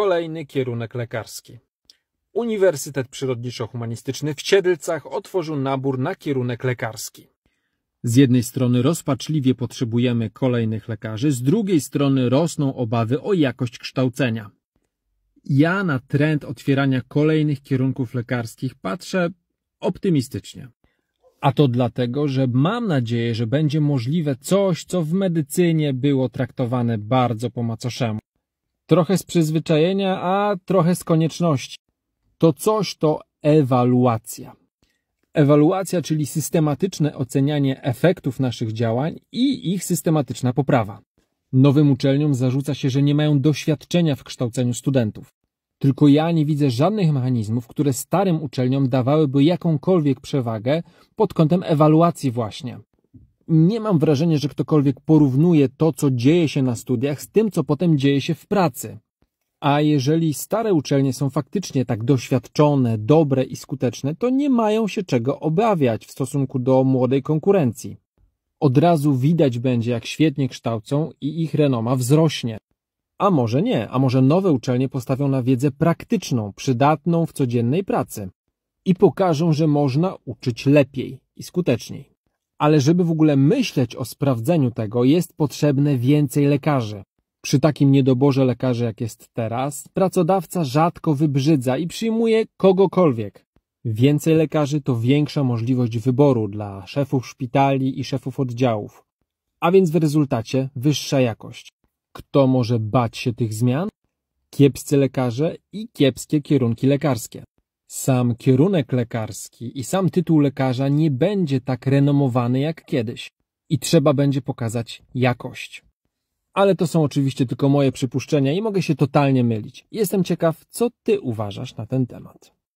Kolejny kierunek lekarski. Uniwersytet Przyrodniczo-Humanistyczny w Siedlcach otworzył nabór na kierunek lekarski. Z jednej strony rozpaczliwie potrzebujemy kolejnych lekarzy, z drugiej strony rosną obawy o jakość kształcenia. Ja na trend otwierania kolejnych kierunków lekarskich patrzę optymistycznie. A to dlatego, że mam nadzieję, że będzie możliwe coś, co w medycynie było traktowane bardzo po macoszemu. Trochę z przyzwyczajenia, a trochę z konieczności. To coś to ewaluacja. Ewaluacja, czyli systematyczne ocenianie efektów naszych działań i ich systematyczna poprawa. Nowym uczelniom zarzuca się, że nie mają doświadczenia w kształceniu studentów. Tylko ja nie widzę żadnych mechanizmów, które starym uczelniom dawałyby jakąkolwiek przewagę pod kątem ewaluacji właśnie nie mam wrażenia, że ktokolwiek porównuje to, co dzieje się na studiach, z tym, co potem dzieje się w pracy. A jeżeli stare uczelnie są faktycznie tak doświadczone, dobre i skuteczne, to nie mają się czego obawiać w stosunku do młodej konkurencji. Od razu widać będzie, jak świetnie kształcą i ich renoma wzrośnie. A może nie, a może nowe uczelnie postawią na wiedzę praktyczną, przydatną w codziennej pracy i pokażą, że można uczyć lepiej i skuteczniej ale żeby w ogóle myśleć o sprawdzeniu tego, jest potrzebne więcej lekarzy. Przy takim niedoborze lekarzy, jak jest teraz, pracodawca rzadko wybrzydza i przyjmuje kogokolwiek. Więcej lekarzy to większa możliwość wyboru dla szefów szpitali i szefów oddziałów, a więc w rezultacie wyższa jakość. Kto może bać się tych zmian? Kiepscy lekarze i kiepskie kierunki lekarskie. Sam kierunek lekarski i sam tytuł lekarza nie będzie tak renomowany jak kiedyś i trzeba będzie pokazać jakość. Ale to są oczywiście tylko moje przypuszczenia i mogę się totalnie mylić. Jestem ciekaw, co ty uważasz na ten temat.